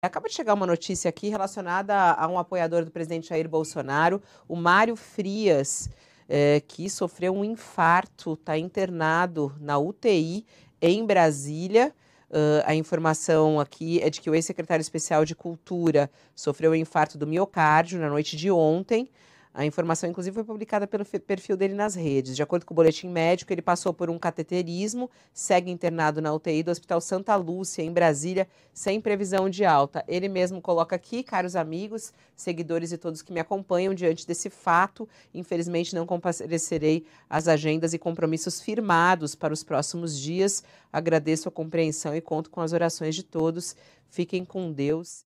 Acaba de chegar uma notícia aqui relacionada a um apoiador do presidente Jair Bolsonaro, o Mário Frias, é, que sofreu um infarto, está internado na UTI em Brasília. Uh, a informação aqui é de que o ex-secretário especial de Cultura sofreu um infarto do miocárdio na noite de ontem. A informação, inclusive, foi publicada pelo perfil dele nas redes. De acordo com o boletim médico, ele passou por um cateterismo, segue internado na UTI do Hospital Santa Lúcia, em Brasília, sem previsão de alta. Ele mesmo coloca aqui, caros amigos, seguidores e todos que me acompanham, diante desse fato, infelizmente não comparecerei às agendas e compromissos firmados para os próximos dias. Agradeço a compreensão e conto com as orações de todos. Fiquem com Deus.